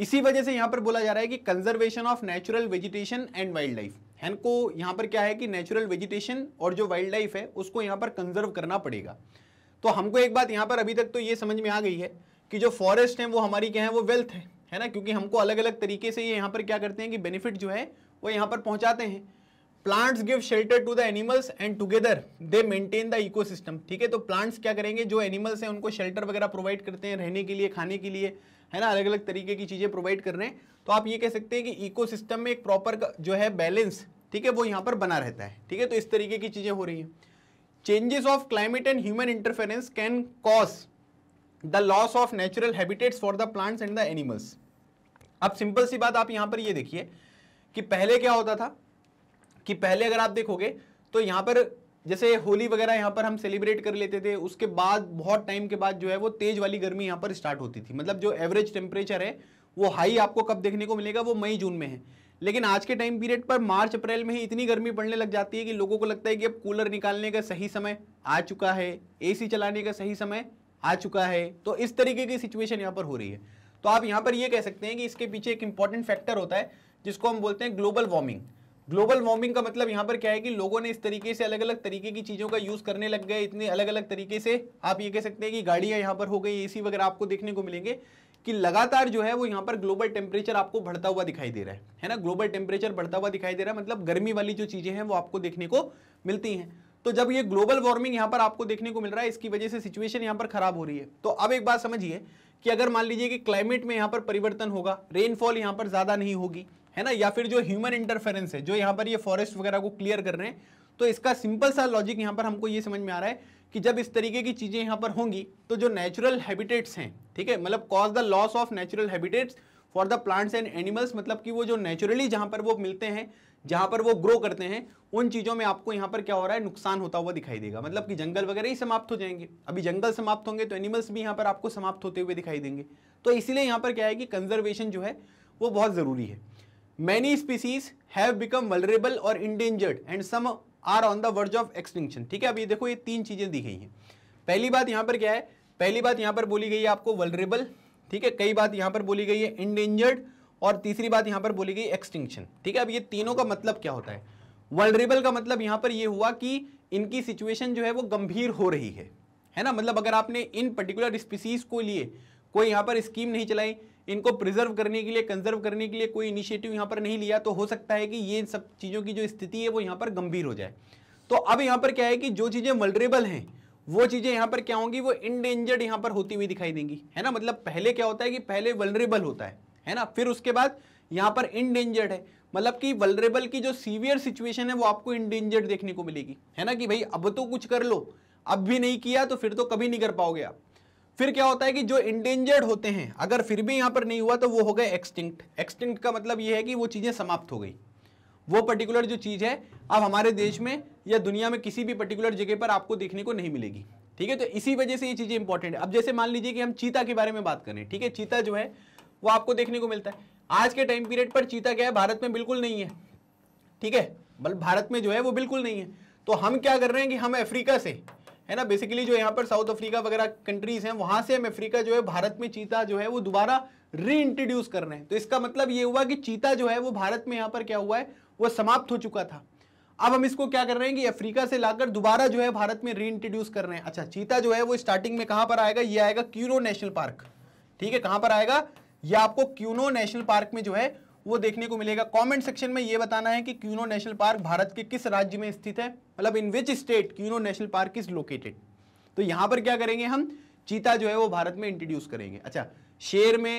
इसी वजह से यहाँ पर बोला जा रहा है कि conservation of natural vegetation and wildlife को यहाँ पर क्या है कि नेचुरल वेजिटेशन और जो वाइल्ड लाइफ है उसको यहाँ पर कंजर्व करना पड़ेगा तो हमको एक बात यहाँ पर अभी तक तो ये समझ में आ गई है कि जो फॉरेस्ट है वो हमारी क्या है वो वेल्थ है है ना क्योंकि हमको अलग अलग तरीके से ये यहाँ पर क्या करते हैं कि बेनिफिट जो है वो यहाँ पर पहुँचाते हैं plants give shelter to the animals and together they maintain the ecosystem ठीक है तो प्लांट्स क्या करेंगे जो एनिमल्स हैं उनको शेल्टर वगैरह प्रोवाइड करते हैं रहने के लिए खाने के लिए है ना अलग अलग तरीके की चीज़ें प्रोवाइड कर रहे हैं तो आप ये कह सकते हैं कि इकोसिस्टम में एक प्रॉपर जो है बैलेंस ठीक है वो यहाँ पर बना रहता है ठीक है तो इस तरीके की चीज़ें हो रही है changes of climate and human interference can cause the loss of natural habitats for the plants and the animals अब सिंपल सी बात आप यहां पर ये देखिए कि पहले क्या होता था कि पहले अगर आप देखोगे तो यहां पर जैसे होली वगैरह यहाँ पर हम सेलिब्रेट कर लेते थे उसके बाद बहुत टाइम के बाद जो है वो तेज वाली गर्मी यहाँ पर स्टार्ट होती थी मतलब जो एवरेज टेम्परेचर है वो हाई आपको कब देखने को मिलेगा वो मई जून में है लेकिन आज के टाइम पीरियड पर मार्च अप्रैल में ही इतनी गर्मी पड़ने लग जाती है कि लोगों को लगता है कि अब कूलर निकालने का सही समय आ चुका है एसी चलाने का सही समय आ चुका है तो इस तरीके की सिचुएशन यहाँ पर हो रही है तो आप यहाँ पर ये कह सकते हैं कि इसके पीछे एक इंपॉर्टेंट फैक्टर होता है जिसको हम बोलते हैं ग्लोबल वार्मिंग ग्लोबल वार्मिंग का मतलब यहाँ पर क्या है कि लोगों ने इस तरीके से अलग अलग तरीके की चीज़ों का यूज़ करने लग गए इतने अलग अलग तरीके से आप ये कह सकते हैं कि गाड़ियां यहाँ पर हो गई एसी वगैरह आपको देखने को मिलेंगे कि लगातार जो है वो यहाँ पर ग्लोबल टेम्परेचर आपको बढ़ता हुआ दिखाई दे रहा है है ना ग्लोबल टेम्परेचर बढ़ता हुआ दिखाई दे रहा है मतलब गर्मी वाली जो चीज़ें हैं वो आपको देखने को मिलती हैं तो जब ये ग्लोबल वार्मिंग यहां पर आपको देखने को मिल रहा है इसकी वजह से सिचुएशन यहां पर खराब हो रही है तो अब एक बात समझिए कि अगर मान लीजिए कि क्लाइमेट में यहां पर परिवर्तन होगा रेनफॉल यहां पर ज़्यादा नहीं होगी है ना या फिर जो ह्यूमन इंटरफेरेंस है जो यहाँ पर ये फॉरेस्ट वगैरह को क्लियर कर रहे हैं तो इसका सिंपल सा लॉजिक यहां पर हमको ये समझ में आ रहा है कि जब इस तरीके की चीज़ें यहां पर होंगी तो जो नेचुरल हैबिटेट्स हैं ठीक है मतलब cause the loss of natural habitats for the plants and animals मतलब कि वो जो नेचुरली जहां पर वो मिलते हैं जहां पर वो ग्रो करते हैं उन चीज़ों में आपको यहां पर क्या हो रहा है नुकसान होता हुआ दिखाई देगा मतलब कि जंगल वगैरह ही समाप्त हो जाएंगे अभी जंगल समाप्त होंगे तो एनिमल्स भी यहाँ पर आपको समाप्त होते हुए दिखाई देंगे तो इसीलिए यहां पर क्या है कि कंजर्वेशन जो है वो बहुत ज़रूरी है many species have become vulnerable और endangered and some are on the verge of extinction ठीक है अब ये देखो ये तीन चीज़ें दी गई हैं पहली बात यहाँ पर क्या है पहली बात यहाँ पर बोली गई है आपको वलरेबल ठीक है कई बात यहाँ पर बोली गई है इंडेंजर्ड और तीसरी बात यहां पर बोली गई एक्सटिंक्शन ठीक है अब ये तीनों का मतलब क्या होता है वर्ल्डरेबल का मतलब यहां पर ये हुआ कि इनकी सिचुएशन जो है वो गंभीर हो रही है है ना मतलब अगर आपने इन पर्टिकुलर स्पीसीज को लिए कोई यहां पर स्कीम नहीं चलाई इनको प्रिजर्व करने के लिए कंजर्व करने के लिए कोई इनिशिएटिव यहाँ पर नहीं लिया तो हो सकता है कि ये सब चीज़ों की जो स्थिति है वो यहाँ पर गंभीर हो जाए तो अब यहाँ पर क्या है कि जो चीज़ें वल्डरेबल हैं वो चीज़ें यहाँ पर क्या होंगी वो इनडेंजर्ड यहाँ पर होती हुई दिखाई देंगी है ना मतलब पहले क्या होता है कि पहले वल्नरेबल होता है है ना फिर उसके बाद यहां पर इनडेंजर्ड है मतलब कि वलरेबल की जो सीवियर सिचुएशन है वो आपको इनडेंजर्ड देखने को मिलेगी है ना कि भाई अब तो कुछ कर लो अब भी नहीं किया तो फिर तो कभी नहीं कर पाओगे आप फिर क्या होता है कि जो इंडेंजर्ड होते हैं अगर फिर भी यहां पर नहीं हुआ तो वो हो गए एक्सटिंक्ट एक्सटिंक्ट का मतलब ये है कि वो चीज़ें समाप्त हो गई वो पर्टिकुलर जो चीज़ है अब हमारे देश में या दुनिया में किसी भी पर्टिकुलर जगह पर आपको देखने को नहीं मिलेगी ठीक है तो इसी वजह से ये चीज़ें इंपॉर्टेंट है अब जैसे मान लीजिए कि हम चीता के बारे में बात करें ठीक है चीता जो है वो आपको देखने को मिलता है आज के टाइम पीरियड पर चीता क्या है भारत में बिल्कुल नहीं है ठीक है बल भारत में जो है वो बिल्कुल नहीं है तो हम क्या कर रहे हैं कि हम अफ्रीका से है ना बेसिकली जो यहाँ पर साउथ अफ्रीका वगैरह कंट्रीज हैं वहां से हम अफ्रीका जो है भारत में चीता जो है वो दोबारा री इंट्रोड्यूस कर रहे हैं तो इसका मतलब ये हुआ कि चीता जो है वो भारत में यहाँ पर क्या हुआ है वो समाप्त हो चुका था अब हम इसको क्या कर रहे हैं कि अफ्रीका से लाकर दोबारा जो है भारत में री इंट्रोड्यूस कर रहे हैं अच्छा चीता जो है वो स्टार्टिंग में कहाँ पर आएगा ये आएगा क्यूरो नेशनल पार्क ठीक है कहाँ पर आएगा यह आपको क्यूनो नेशनल पार्क में जो है वो देखने को मिलेगा कमेंट सेक्शन में ये बताना है कि क्यूनो नेशनल पार्क भारत के किस राज्य में स्थित है मतलब in which state Kuno national park is located तो यहां पर क्या करेंगे हम चीता जो है वो भारत में इंट्रोड्यूस करेंगे अच्छा शेर में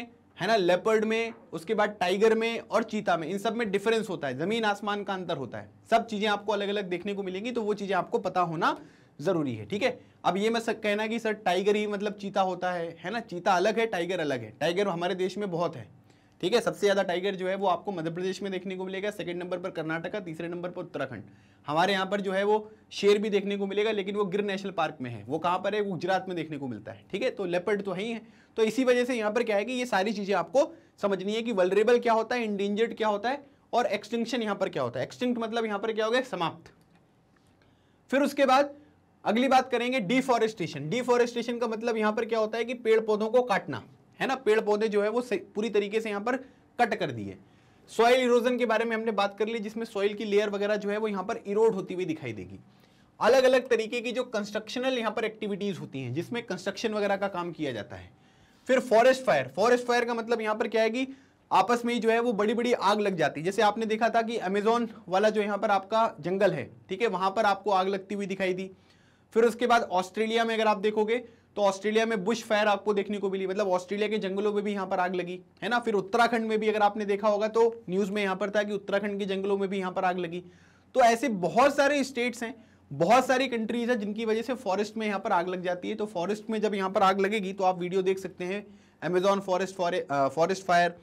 है ना लेपर्ड में उसके बाद टाइगर में और चीता में इन सब में डिफरेंस होता है जमीन आसमान का अंतर होता है सब चीज़ें आपको अलग अलग देखने को मिलेंगी तो वो चीज़ें आपको पता होना ज़रूरी है ठीक है अब ये मैं कहना कि सर टाइगर ही मतलब चीता होता है है ना चीता अलग है टाइगर अलग है टाइगर हमारे देश में बहुत है ठीक है सबसे ज़्यादा टाइगर जो है वो आपको मध्य प्रदेश में देखने को मिलेगा सेकंड नंबर पर कर्नाटका तीसरे नंबर पर उत्तराखंड हमारे यहाँ पर जो है वो शेर भी देखने को मिलेगा लेकिन वो गिर नेशनल पार्क में है वो कहाँ पर है वो गुजरात में देखने को मिलता है ठीक है तो लेपर्ड तो है ही है तो इसी वजह से यहाँ पर क्या है कि ये सारी चीज़ें आपको समझनी है कि वलरेबल क्या होता है इंडेंजर्ड क्या होता है और एक्सटिंक्शन यहाँ पर क्या होता है एक्सटिंक्ट मतलब यहाँ पर क्या हो गया समाप्त फिर उसके बाद अगली बात करेंगे डिफॉरेस्टेशन डिफॉरेस्टेशन का मतलब यहां पर क्या होता है कि पेड़ पौधों को काटना है ना पेड़ पौधे जो है वो पूरी तरीके से यहां पर कट कर दिए सॉइल इरोजन के बारे में हमने बात कर ली जिसमें सॉइल की लेयर वगैरह जो है वो यहाँ पर इरोड होती हुई दिखाई देगी अलग अलग तरीके की जो कंस्ट्रक्शनल यहाँ पर एक्टिविटीज होती हैं जिसमें कंस्ट्रक्शन वगैरह का काम किया जाता है फिर फॉरेस्ट फायर फॉरेस्ट फायर का मतलब यहाँ पर क्या है कि आपस में ही जो है वो बड़ी बड़ी आग लग जाती है जैसे आपने देखा था कि अमेजोन वाला जो यहाँ पर आपका जंगल है ठीक है वहां पर आपको आग लगती हुई दिखाई दी फिर उसके बाद ऑस्ट्रेलिया में अगर आप देखोगे तो ऑस्ट्रेलिया में बुश फायर आपको देखने को मिली मतलब ऑस्ट्रेलिया के जंगलों में भी यहां पर आग लगी है ना फिर उत्तराखंड में भी अगर आपने देखा होगा तो न्यूज़ में यहाँ पर था कि उत्तराखंड के जंगलों में भी यहां पर आग लगी तो ऐसे बहुत सारे स्टेट्स हैं बहुत सारी कंट्रीज है जिनकी वजह से फॉरेस्ट में यहां पर आग लग जाती है तो फॉरेस्ट में जब यहां पर आग लगेगी तो आप वीडियो देख सकते हैं अमेजॉन फॉरेस्ट फॉरेस्ट फायर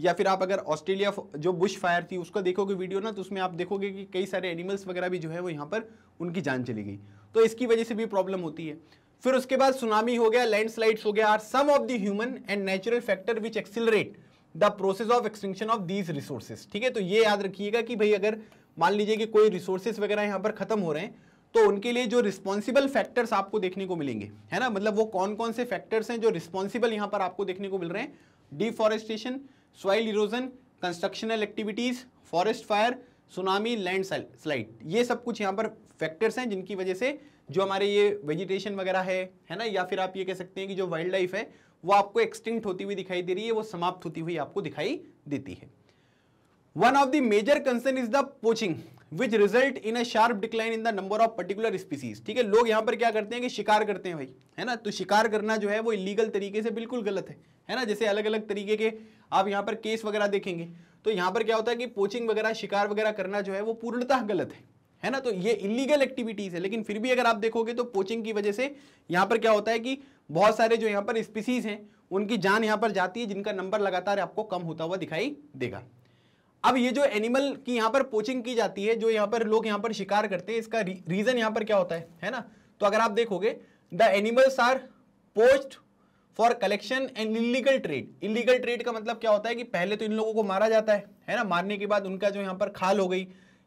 या फिर आप अगर ऑस्ट्रेलिया जो बुश फायर थी उसका देखोगे वीडियो ना तो उसमें आप देखोगे कि कई सारे एनिमल्स वगैरह भी जो है वो यहाँ पर उनकी जान चली गई तो इसकी वजह से भी प्रॉब्लम होती है फिर उसके बाद सुनामी हो गया लैंडस्लाइड्स हो गया are some of the human and natural factor which accelerate the process of extinction of these resources ठीक है तो ये याद रखिएगा कि भाई अगर मान लीजिए कि कोई रिसोर्सेज वगैरह यहाँ पर खत्म हो रहे हैं तो उनके लिए जो रिस्पॉन्सिबल फैक्टर्स आपको देखने को मिलेंगे है ना मतलब वो कौन कौन से फैक्टर्स हैं जो रिस्पॉन्सिबल यहाँ पर आपको देखने को मिल रहे हैं deforestation soil erosion constructional activities forest fire tsunami land slide ये सब कुछ यहाँ पर फैक्टर्स हैं जिनकी वजह से जो हमारे ये वेजिटेशन वगैरह है है ना या फिर आप ये कह सकते हैं कि जो वाइल्ड लाइफ है वो आपको एक्सटिंक्ट होती हुई दिखाई दे रही है वो समाप्त होती हुई आपको दिखाई देती है one of the major concern is the poaching which result in a sharp decline in the number of particular species ठीक है लोग यहाँ पर क्या करते हैं कि शिकार करते हैं भाई है ना तो शिकार करना जो है वो इलीगल तरीके से बिल्कुल गलत है है ना जैसे अलग अलग तरीके के आप यहाँ पर केस वगैरह देखेंगे तो यहाँ पर क्या होता है कि पोचिंग वगैरह शिकार वगैरह करना जो है वो पूर्णतः गलत है है ना तो ये इलीगल एक्टिविटीज़ है लेकिन फिर भी अगर आप देखोगे तो पोचिंग की वजह से यहाँ पर क्या होता है कि बहुत सारे जो यहाँ पर स्पीसीज़ हैं उनकी जान यहाँ पर जाती है जिनका नंबर लगातार आपको कम होता हुआ दिखाई देगा अब ये जो एनिमल की यहाँ पर पोचिंग की जाती है जो यहाँ पर लोग यहाँ पर शिकार करते हैं इसका रीज़न यहाँ पर क्या होता है है ना तो अगर आप देखोगे the animals are poached for collection and illegal trade illegal trade का मतलब क्या होता है कि पहले तो इन लोगों को मारा जाता है है ना मारने के बाद उनका जो यहाँ पर खाल हो गई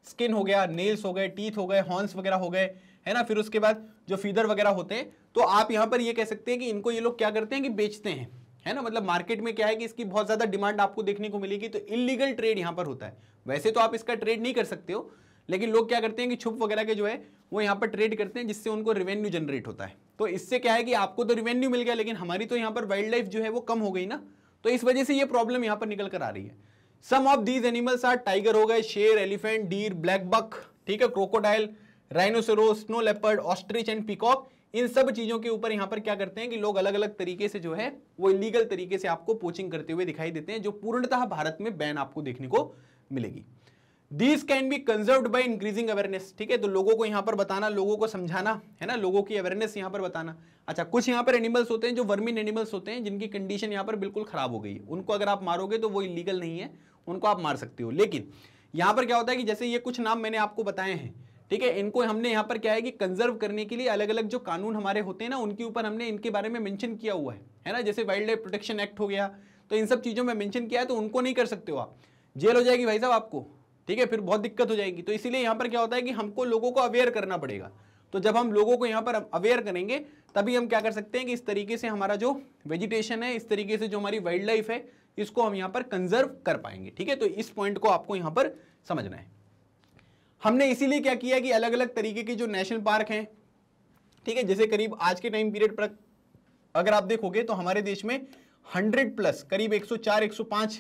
स्किन हो गया नेल्स हो गए टीथ हो गए हॉर्न्स वगैरह हो गए है ना फिर उसके बाद जो फीदर वगैरह होते हैं तो आप यहाँ पर ये कह सकते हैं कि इनको ये लोग क्या करते हैं कि बेचते हैं है ना मतलब मार्केट में क्या है कि इसकी बहुत ज़्यादा डिमांड आपको देखने को मिलेगी तो इलीगल ट्रेड यहाँ पर होता है वैसे तो आप इसका ट्रेड नहीं कर सकते हो लेकिन लोग क्या करते हैं कि छुप वगैरह के जो है वो यहाँ पर ट्रेड करते हैं जिससे उनको रेवेन्यू जनरेट होता है तो इससे क्या है कि आपको तो रेवेन्यू मिल गया लेकिन हमारी तो यहाँ पर वाइल्ड लाइफ जो है वो कम हो गई ना तो इस वजह से ये प्रॉब्लम यहाँ पर निकल कर आ रही है some of these animals are tiger हो गए शेर एलिफेंट डीर ब्लैक बक ठीक है crocodile rhinoceros snow leopard ostrich and peacock इन सब चीजों के ऊपर यहाँ पर क्या करते हैं कि लोग अलग अलग तरीके से जो है वो इलीगल तरीके से आपको पोचिंग करते हुए दिखाई देते हैं जो पूर्णतः भारत में बैन आपको देखने को मिलेगी these can be conserve by increasing awareness ठीक है तो लोगों को यहाँ पर बताना लोगों को समझाना है ना लोगों की अवेयरनेस यहाँ पर बताना अच्छा कुछ यहाँ पर एनिमल्स होते हैं जो वर्मिन एनिमल्स होते हैं जिनकी कंडीशन यहाँ पर बिल्कुल खराब हो गई है उनको अगर आप मारोगे तो वो इलीगल नहीं है उनको आप मार सकते हो लेकिन यहाँ पर क्या होता है कि जैसे ये कुछ नाम मैंने आपको बताए हैं ठीक है इनको हमने यहाँ पर क्या है कि कंजर्व करने के लिए अलग अलग जो कानून हमारे होते हैं ना उनके ऊपर हमने इनके बारे में मैंशन किया हुआ है है ना जैसे वाइल्ड लाइफ प्रोटेक्शन एक्ट हो गया तो इन सब चीज़ों में मैंशन किया है तो उनको नहीं कर सकते हो आप जेल हो जाएगी भाई साहब आपको ठीक है फिर बहुत दिक्कत हो जाएगी तो इसीलिए यहाँ पर क्या होता है कि हमको लोगों को अवेयर करना पड़ेगा तो जब हम लोगों को यहाँ पर अवेयर करेंगे तभी हम क्या कर सकते हैं कि इस तरीके से हमारा जो वेजिटेशन है इस तरीके से जो हमारी वाइल्ड लाइफ है इसको हम यहां पर कंजर्व कर पाएंगे ठीक है तो इस पॉइंट को आपको यहां पर समझना है हमने इसीलिए क्या किया कि अलग अलग तरीके के जो नेशनल पार्क हैं ठीक है जैसे करीब आज के टाइम पीरियड पर अगर आप देखोगे तो हमारे देश में 100 प्लस करीब 104 105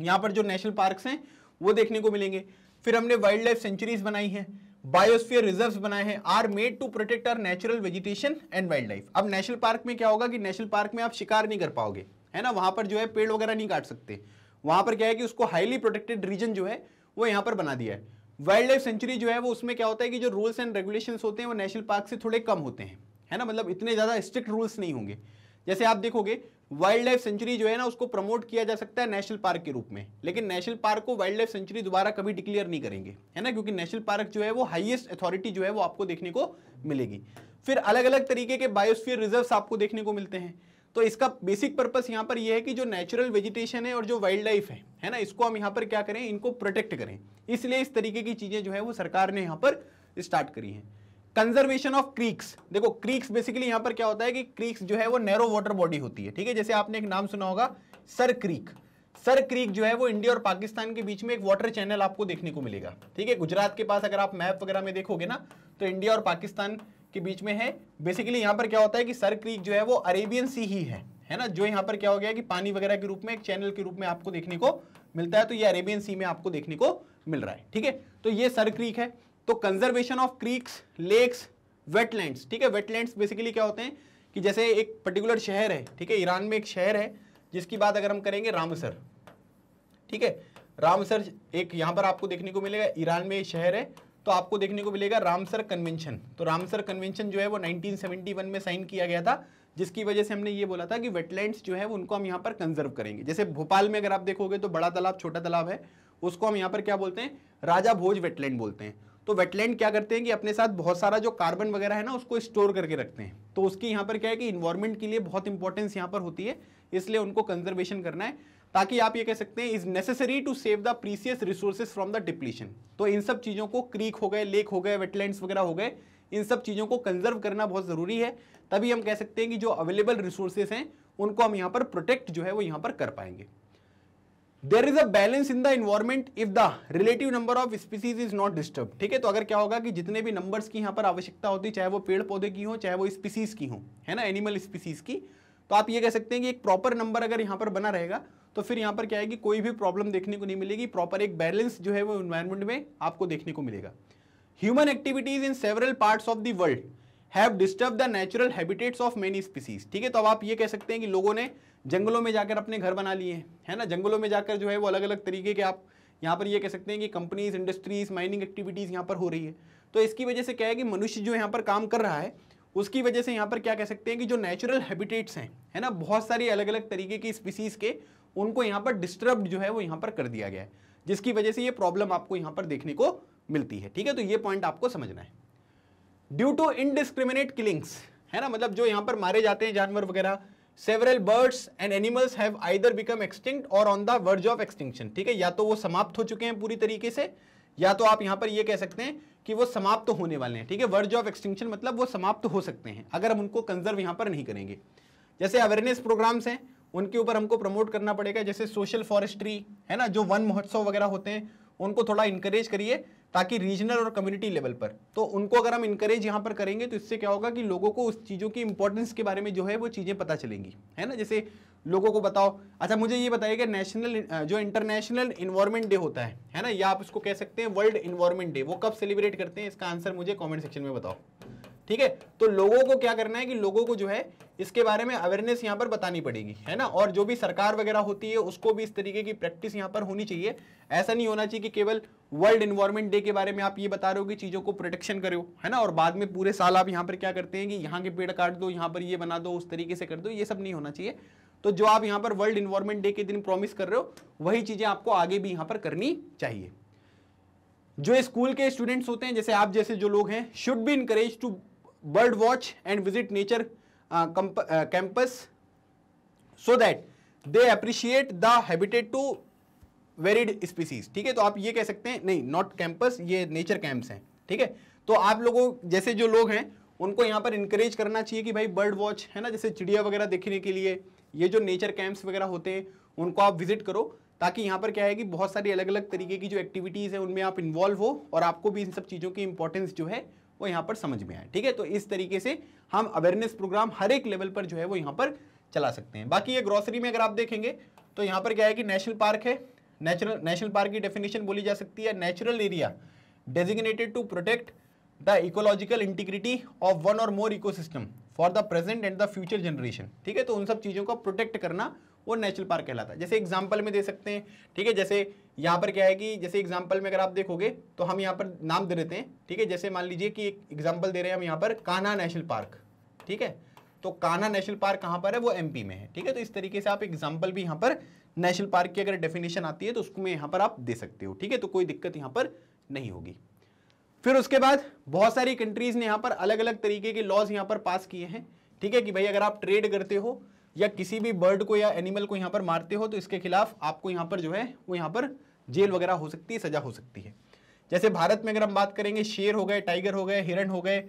यहां पर जो नेशनल पार्क्स हैं वो देखने को मिलेंगे फिर हमने वाइल्ड लाइफ सेंचुरीज बनाई हैं बायोस्फीयर रिजर्व्स बनाए हैं are made to protect our natural vegetation and wildlife अब नेशनल पार्क में क्या होगा कि नेशनल पार्क में आप शिकार नहीं कर पाओगे है ना वहां पर जो है पेड़ वगैरह नहीं काट सकते वहां पर क्या है कि उसको हाईली प्रोटेक्टेड रीजन जो है वो यहाँ पर बना दिया है वाइल्ड लाइफ सेंचुरी जो है वो उसमें क्या होता है कि जो रूल्स एंड रेगुलेशंस होते हैं वो नेशनल पार्क से थोड़े कम होते हैं है ना मतलब इतने ज़्यादा स्ट्रिक्ट रूल्स नहीं होंगे जैसे आप देखोगे वाइल्ड लाइफ सेंचुरी जो है ना उसको प्रमोट किया जा सकता है नेशनल पार्क के रूप में लेकिन नेशनल पार्क को वाइल्ड लाइफ सेंचुरी दोबारा कभी डिक्लेयर नहीं करेंगे है ना क्योंकि नेशनल पार्क जो है वो हाईएस्ट अथॉरिटी जो है वो आपको देखने को मिलेगी फिर अलग अलग तरीके के बायोस्फीयर रिजर्व्स आपको देखने को मिलते हैं तो इसका बेसिक पर्पस यहाँ पर यह है कि जो नेचुरल वेजिटेशन है और जो वाइल्ड लाइफ है है ना इसको हम यहाँ पर क्या करें इनको प्रोटेक्ट करें इसलिए इस तरीके की चीज़ें जो है वो सरकार ने यहाँ पर स्टार्ट करी है कंजर्वेशन ऑफ क्रीक्स देखो क्रीक्स बेसिकली यहाँ पर क्या होता है कि क्रीक्स जो है वो नैरो वाटर बॉडी होती है ठीक है जैसे आपने एक नाम सुना होगा सर क्रीक सर क्रीक जो है वो इंडिया और पाकिस्तान के बीच में एक वाटर चैनल आपको देखने को मिलेगा ठीक है गुजरात के पास अगर आप मैप वगैरह में देखोगे ना तो इंडिया और पाकिस्तान के बीच में है बेसिकली यहाँ पर क्या होता है कि सर क्रीक जो है वो अरेबियन सी ही है है ना जो यहाँ पर क्या हो गया कि पानी वगैरह के रूप में एक चैनल के रूप में आपको देखने को मिलता है तो ये अरेबियन सी में आपको देखने को मिल रहा है ठीक है तो ये सर क्रीक है तो conservation of creeks lakes wetland ठीक है वेटलैंड बेसिकली क्या होते हैं कि जैसे एक पर्टिकुलर शहर है ठीक है ईरान में एक शहर है जिसकी बात अगर हम करेंगे रामसर ठीक है रामसर एक यहां पर आपको देखने को मिलेगा ईरान में शहर है तो आपको देखने को मिलेगा रामसर कन्वेंशन तो रामसर कन्वेंशन जो है वो 1971 में साइन किया गया था जिसकी वजह से हमने ये बोला था कि वेटलैंड्स जो है उनको हम यहाँ पर कंजर्व करेंगे जैसे भोपाल में अगर आप देखोगे तो बड़ा तालाब छोटा तालाब है उसको हम यहाँ पर क्या बोलते हैं राजा भोज वेटलैंड बोलते हैं तो वेटलैंड क्या करते हैं कि अपने साथ बहुत सारा जो कार्बन वगैरह है ना उसको स्टोर करके रखते हैं तो उसकी यहाँ पर क्या है कि इन्वायरमेंट के लिए बहुत इंपॉर्टेंस यहाँ पर होती है इसलिए उनको कंजर्वेशन करना है ताकि आप ये कह सकते हैं is necessary to save the precious resources from the depletion तो इन सब चीज़ों को क्रीक हो गए लेक हो गए वेटलैंड्स वगैरह हो गए इन सब चीज़ों को कंजर्व करना बहुत ज़रूरी है तभी हम कह सकते हैं कि जो अवेलेबल रिसोर्सेज हैं उनको हम यहाँ पर प्रोटेक्ट जो है वो यहाँ पर कर पाएंगे there is a balance in the environment if the relative number of species is not disturb ठीक है तो अगर क्या होगा कि जितने भी numbers की यहाँ पर आवश्यकता होती है चाहे वो पेड़ पौधे की हो चाहे वो स्पीसीज की हो है ना एनिमल स्पीसीज की तो आप ये कह सकते हैं कि एक प्रॉपर नंबर अगर यहाँ पर बना रहेगा तो फिर यहाँ पर क्या है कि कोई भी प्रॉब्लम देखने को नहीं मिलेगी प्रॉपर एक बैलेंस जो है वो इन्वायरमेंट में आपको देखने को मिलेगा human activities in several part of the world have disturb the natural habitats of many species ठीक है तो अब आप ये कह सकते हैं कि लोगों ने जंगलों में जाकर अपने घर बना लिए हैं है ना जंगलों में जाकर जो है वो अलग अलग तरीके के आप यहाँ पर ये कह सकते हैं कि कंपनीज इंडस्ट्रीज माइनिंग एक्टिविटीज़ यहाँ पर हो रही है तो इसकी वजह से क्या है कि मनुष्य जो यहाँ पर काम कर रहा है उसकी वजह से यहाँ पर क्या कह सकते हैं कि जो नेचुरल हैबिटेट्स हैं है ना बहुत सारी अलग अलग तरीके की स्पीसीज़ के उनको यहाँ पर डिस्टर्ब जो है वो यहाँ पर कर दिया गया है जिसकी वजह से ये प्रॉब्लम आपको यहाँ पर देखने को मिलती है ठीक है तो ये पॉइंट आपको समझना है ड्यू टू इनडिस्क्रिमिनेट किलिंग्स है ना मतलब जो यहाँ पर मारे जाते हैं जानवर वगैरह several birds and animals have either become extinct और on the verge of extinction ठीक है या तो वो समाप्त हो चुके हैं पूरी तरीके से या तो आप यहाँ पर ये कह सकते हैं कि वो समाप्त तो होने वाले हैं ठीक है वर्ज ऑफ एक्सटिंक्शन मतलब वो समाप्त तो हो सकते हैं अगर हम उनको कंजर्व यहाँ पर नहीं करेंगे जैसे अवेयरनेस प्रोग्राम्स हैं उनके ऊपर हमको प्रमोट करना पड़ेगा जैसे सोशल फॉरेस्ट्री है ना जो वन महोत्सव वगैरह होते हैं उनको थोड़ा इंकरेज करिए ताकि रीजनल और कम्युनिटी लेवल पर तो उनको अगर हम इंकरेज यहाँ पर करेंगे तो इससे क्या होगा कि लोगों को उस चीज़ों की इंपॉर्टेंस के बारे में जो है वो चीज़ें पता चलेंगी है ना जैसे लोगों को बताओ अच्छा मुझे ये बताइएगा नेशनल जो इंटरनेशनल इन्वायरमेंट डे होता है है ना या आप इसको कह सकते हैं वर्ल्ड इन्वायरमेंट डे वो कब सेलिब्रेट करते हैं इसका आंसर मुझे कॉमेंट सेक्शन में बताओ ठीक है तो लोगों को क्या करना है कि लोगों को जो है इसके बारे में अवेयरनेस यहाँ पर बतानी पड़ेगी है ना और जो भी सरकार वगैरह होती है उसको भी इस तरीके की प्रैक्टिस यहाँ पर होनी चाहिए ऐसा नहीं होना चाहिए कि केवल वर्ल्ड इन्वायरमेंट डे के बारे में आप ये बता रहे हो कि चीज़ों को प्रोटेक्शन करो है ना और बाद में पूरे साल आप यहाँ पर क्या करते हैं कि यहाँ के पेड़ काट दो यहाँ पर ये बना दो उस तरीके से कर दो ये सब नहीं होना चाहिए तो जो आप यहाँ पर वर्ल्ड इन्वायरमेंट डे के दिन प्रॉमिस कर रहे हो वही चीज़ें आपको आगे भी यहाँ पर करनी चाहिए जो स्कूल के स्टूडेंट्स होते हैं जैसे आप जैसे जो लोग हैं should be encourage to bird watch and visit nature campus so that they appreciate the habitat to varied species ठीक है तो आप ये कह सकते हैं नहीं नॉट कैंपस ये नेचर कैंप्स हैं ठीक है तो आप लोगों जैसे जो लोग हैं उनको यहाँ पर इंकरेज करना चाहिए कि भाई बर्ड वॉच है ना जैसे चिड़िया वगैरह देखने के लिए ये जो नेचर कैंप्स वगैरह होते हैं उनको आप विजिट करो ताकि यहाँ पर क्या है कि बहुत सारी अलग अलग तरीके की जो एक्टिविटीज़ हैं उनमें आप इन्वॉल्व हो और आपको भी इन सब चीज़ों की इंपॉर्टेंस जो है वो यहाँ पर समझ में आए ठीक है तो इस तरीके से हम अवेयरनेस प्रोग्राम हर एक लेवल पर जो है वो यहाँ पर चला सकते हैं बाकी ये ग्रॉसरी में अगर आप देखेंगे तो यहाँ पर क्या है कि नेशनल पार्क है नेचुरल नेशनल पार्क की डेफिनेशन बोली जा सकती है natural area designated to protect the ecological integrity of one और more ecosystem for the present and the future generation ठीक है तो उन सब चीज़ों को प्रोटेक्ट करना वो नेचुरल पार्क कहलाता है जैसे एग्जाम्पल में दे सकते हैं ठीक है जैसे यहाँ पर क्या है कि जैसे एग्जाम्पल में अगर आप देखोगे तो हम यहाँ पर नाम दे देते हैं ठीक है जैसे मान लीजिए कि एक एग्जाम्पल दे रहे हैं हम यहाँ पर कान्हा नेशनल पार्क ठीक है तो कान्हा नेशनल पार्क कहाँ पर है वो एमपी में है ठीक है तो इस तरीके से आप एग्जाम्पल भी यहाँ पर नेशनल पार्क की अगर डेफिनेशन आती है तो उसको यहाँ पर आप दे सकते हो ठीक है तो कोई दिक्कत यहाँ पर नहीं होगी फिर उसके बाद बहुत सारी कंट्रीज़ ने यहाँ पर अलग अलग तरीके के लॉज यहाँ पर पास किए हैं ठीक है कि भाई अगर आप ट्रेड करते हो या किसी भी बर्ड को या एनिमल को यहाँ पर मारते हो तो इसके खिलाफ आपको यहाँ पर जो है वो यहाँ पर जेल वगैरह हो सकती है सजा हो सकती है जैसे भारत में अगर हम बात करेंगे शेर हो गए टाइगर हो गए हिरण हो गए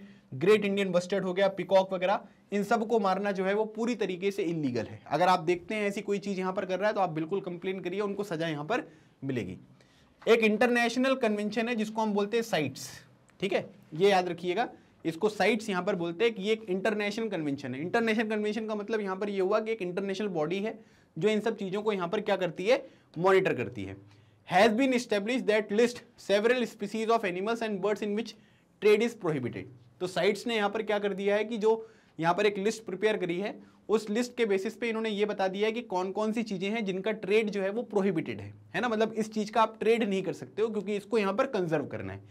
ग्रेट इंडियन बस्टर्ड हो गया पिकॉक वगैरह इन सब को मारना जो है वो पूरी तरीके से इलीगल है अगर आप देखते हैं ऐसी कोई चीज़ यहाँ पर कर रहा है तो आप बिल्कुल कंप्लेन करिए उनको सजा यहाँ पर मिलेगी एक इंटरनेशनल कन्वेंशन है जिसको हम बोलते हैं साइट्स ठीक है ये याद रखिएगा इसको साइट्स यहाँ पर बोलते हैं कि ये एक इंटरनेशनल कन्वेंशन है इंटरनेशनल कन्वेंशन का मतलब यहाँ पर ये हुआ कि एक इंटरनेशनल बॉडी है जो इन सब चीज़ों को यहाँ पर क्या करती है मॉनिटर करती है has been established that list several species of animals and birds in which trade is prohibited तो साइट्स ने यहाँ पर क्या कर दिया है कि जो यहाँ पर एक लिस्ट प्रिपेयर करी है उस लिस्ट के बेसिस पे इन्होंने ये बता दिया है कि कौन कौन सी चीज़ें हैं जिनका ट्रेड जो है वो प्रोहिबिटेड है है ना मतलब इस चीज़ का आप ट्रेड नहीं कर सकते हो क्योंकि इसको यहाँ पर कंजर्व करना है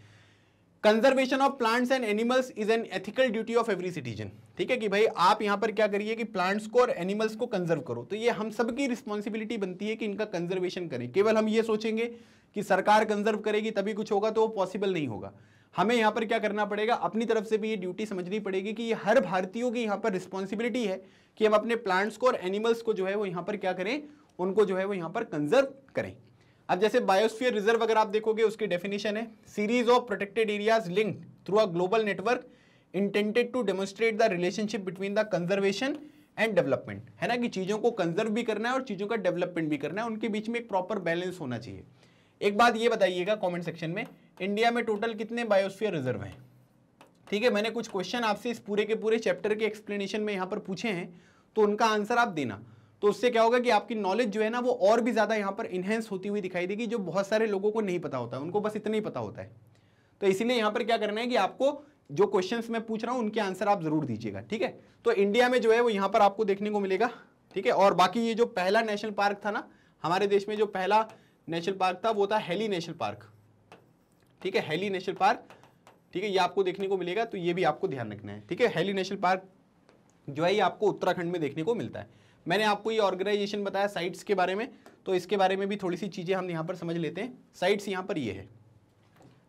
conservation of plants and animals is an ethical duty of every citizen ठीक है कि भाई आप यहां पर क्या करिए कि प्लांट्स को और एनिमल्स को कंजर्व करो तो ये हम सबकी रिस्पॉन्सिबिलिटी बनती है कि इनका कंजर्वेशन करें केवल हम ये सोचेंगे कि सरकार कंजर्व करेगी तभी कुछ होगा तो वो पॉसिबल नहीं होगा हमें यहां पर क्या करना पड़ेगा अपनी तरफ से भी ये ड्यूटी समझनी पड़ेगी कि ये हर भारतीयों की यहां पर रिस्पॉन्सिबिलिटी है कि हम अपने प्लांट्स को और एनिमल्स को जो है वो यहां पर क्या करें उनको जो है वो यहां पर कंजर्व करें अब जैसे बायोस्फीयर रिजर्व अगर आप देखोगे उसकी डेफिनेशन है series of protected areas linked through a global network intended to demonstrate the relationship between the conservation and development है ना कि चीज़ों को कंजर्व भी करना है और चीज़ों का डेवलपमेंट भी करना है उनके बीच में एक प्रॉपर बैलेंस होना चाहिए एक बात ये बताइएगा कमेंट सेक्शन में इंडिया में टोटल कितने बायोस्फीयर रिजर्व हैं ठीक है मैंने कुछ क्वेश्चन आपसे इस पूरे के पूरे चैप्टर के एक्सप्लेनेशन में यहाँ पर पूछे हैं तो उनका आंसर आप देना तो उससे क्या होगा कि आपकी नॉलेज जो है ना वो और भी ज़्यादा यहाँ पर इन्हेंस होती हुई दिखाई देगी जो बहुत सारे लोगों को नहीं पता होता है उनको बस इतना ही पता होता है तो इसीलिए यहाँ पर क्या करना है कि आपको जो क्वेश्चन मैं पूछ रहा हूं उनके आंसर आप जरूर दीजिएगा ठीक है तो इंडिया में जो है वो यहां पर आपको देखने को मिलेगा ठीक है और बाकी ये जो पहला नेशनल पार्क था ना हमारे देश में जो पहला नेशनल पार्क था वो था हेली नेशनल पार्क ठीक है हेली नेशनल पार्क ठीक है ये आपको देखने को मिलेगा तो ये भी आपको ध्यान रखना है ठीक है हेली नेशनल पार्क जो है ये आपको उत्तराखंड में देखने को मिलता है मैंने आपको ये ऑर्गेनाइजेशन बताया साइट्स के बारे में तो इसके बारे में भी थोड़ी सी चीज़ें हम यहाँ पर समझ लेते हैं साइट्स यहाँ पर ये है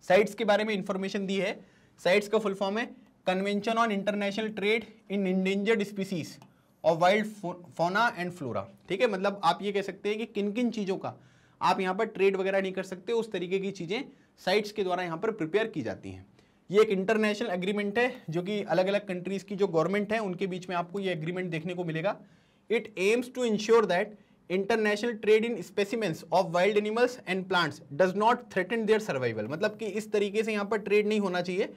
साइट्स के बारे में इंफॉर्मेशन दी है साइट्स का फुल फॉर्म है convention on international trade in endangered species और वाइल्ड फोना एंड फ्लोरा ठीक है मतलब आप ये कह सकते हैं कि किन किन चीज़ों का आप यहाँ पर ट्रेड वगैरह नहीं कर सकते उस तरीके की चीज़ें साइट्स के द्वारा यहाँ पर प्रिपेयर की जाती हैं ये एक इंटरनेशनल एग्रीमेंट है जो कि अलग अलग कंट्रीज़ की जो गवर्नमेंट है उनके बीच में आपको ये एग्रीमेंट देखने को मिलेगा it aims to ensure that international trade in specimens of wild animals and plants does not threaten their survival मतलब कि इस तरीके से यहाँ पर ट्रेड नहीं होना चाहिए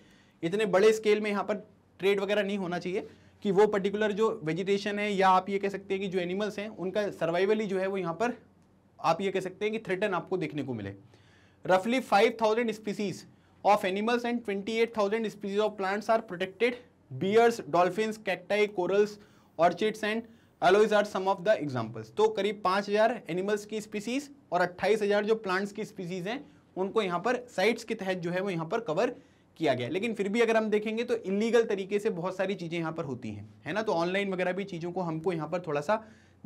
इतने बड़े स्केल में यहाँ पर ट्रेड वगैरह नहीं होना चाहिए कि वो पर्टिकुलर जो वेजिटेशन है या आप ये कह सकते हैं कि जो एनिमल्स हैं उनका सर्वाइवल ही जो है वो यहाँ पर आप ये कह सकते हैं कि थ्रेटन आपको देखने को मिले रफली five thousand species of animals and twenty eight thousand species of plants are protected bears dolphin cacti corals orchids and aloes are some of the examples तो करीब 5000 एनिमल्स की स्पीसीज और 28000 जो प्लांट्स की स्पीसीज हैं उनको यहाँ पर साइट्स के तहत जो है वो यहाँ पर कवर किया गया लेकिन फिर भी अगर हम देखेंगे तो इलीगल तरीके से बहुत सारी चीज़ें यहाँ पर होती हैं है ना तो ऑनलाइन वगैरह भी चीज़ों को हमको यहाँ पर थोड़ा सा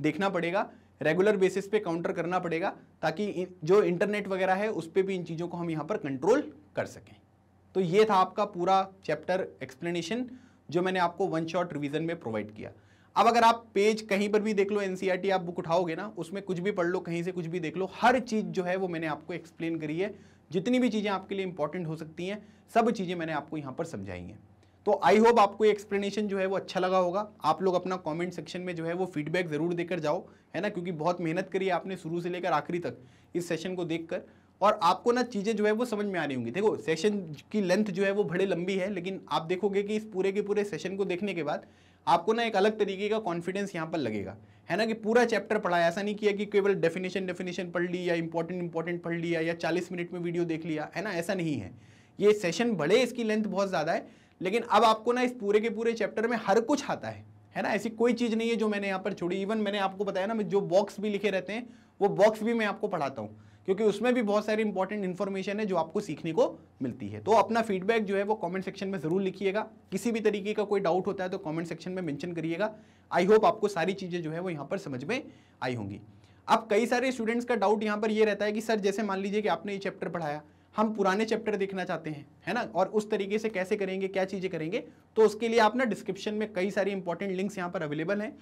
देखना पड़ेगा रेगुलर बेसिस पे काउंटर करना पड़ेगा ताकि जो इंटरनेट वगैरह है उस पर भी इन चीज़ों को हम यहाँ पर कंट्रोल कर सकें तो ये था आपका पूरा चैप्टर एक्सप्लेनेशन जो मैंने आपको वन शॉट रिवीजन में प्रोवाइड किया अब अगर आप पेज कहीं पर भी देख लो एनसीईआरटी e आप बुक उठाओगे ना उसमें कुछ भी पढ़ लो कहीं से कुछ भी देख लो हर चीज़ जो है वो मैंने आपको एक्सप्लेन करी है जितनी भी चीज़ें आपके लिए इंपॉर्टेंट हो सकती हैं सब चीज़ें मैंने आपको यहाँ पर समझाई हैं तो आई होप आपको एक्सप्लेनेशन जो है वो अच्छा लगा होगा आप लोग अपना कॉमेंट सेक्शन में जो है वो फीडबैक ज़रूर देकर जाओ है ना क्योंकि बहुत मेहनत करी है आपने शुरू से लेकर आखिरी तक इस सेशन को कर और आपको ना चीज़ें जो है वो समझ में आ रही होंगी देखो सेशन की लेंथ जो है वो बड़े लंबी है लेकिन आप देखोगे कि इस पूरे के पूरे सेशन को देखने के बाद आपको ना एक अलग तरीके का कॉन्फिडेंस यहाँ पर लगेगा है ना कि पूरा चैप्टर पढ़ा ऐसा नहीं किया कि केवल डेफिनेशन डेफिनेशन पढ़ ली या इंपॉर्टेंट इंपॉर्टेंट पढ़ लिया या चालीस मिनट में वीडियो देख लिया है ना ऐसा नहीं है ये सेशन बड़े इसकी लेंथ बहुत ज़्यादा है लेकिन अब आपको ना इस पूरे के पूरे चैप्टर में हर कुछ आता है है ना ऐसी कोई चीज़ नहीं है जो मैंने यहाँ पर छोड़ी इवन मैंने आपको बताया ना मैं जो बॉक्स भी लिखे रहते हैं वो बॉक्स भी मैं आपको पढ़ाता हूँ क्योंकि उसमें भी बहुत सारी इंपॉर्टेंट इन्फॉर्मेशन है जो आपको सीखने को मिलती है तो अपना फीडबैक जो है वो कमेंट सेक्शन में ज़रूर लिखिएगा किसी भी तरीके का कोई डाउट होता है तो कमेंट सेक्शन में मेंशन करिएगा आई होप आपको सारी चीज़ें जो है वो यहाँ पर समझ में आई होंगी अब कई सारे स्टूडेंट्स का डाउट यहाँ पर ये रहता है कि सर जैसे मान लीजिए कि आपने ये चैप्टर पढ़ाया हम पुराने चैप्टर देखना चाहते हैं है ना और उस तरीके से कैसे करेंगे क्या चीज़ें करेंगे तो उसके लिए आप ना डिस्क्रिप्शन में कई सारी इंपॉर्टेंट लिंक्स यहाँ पर अवेलेबल हैं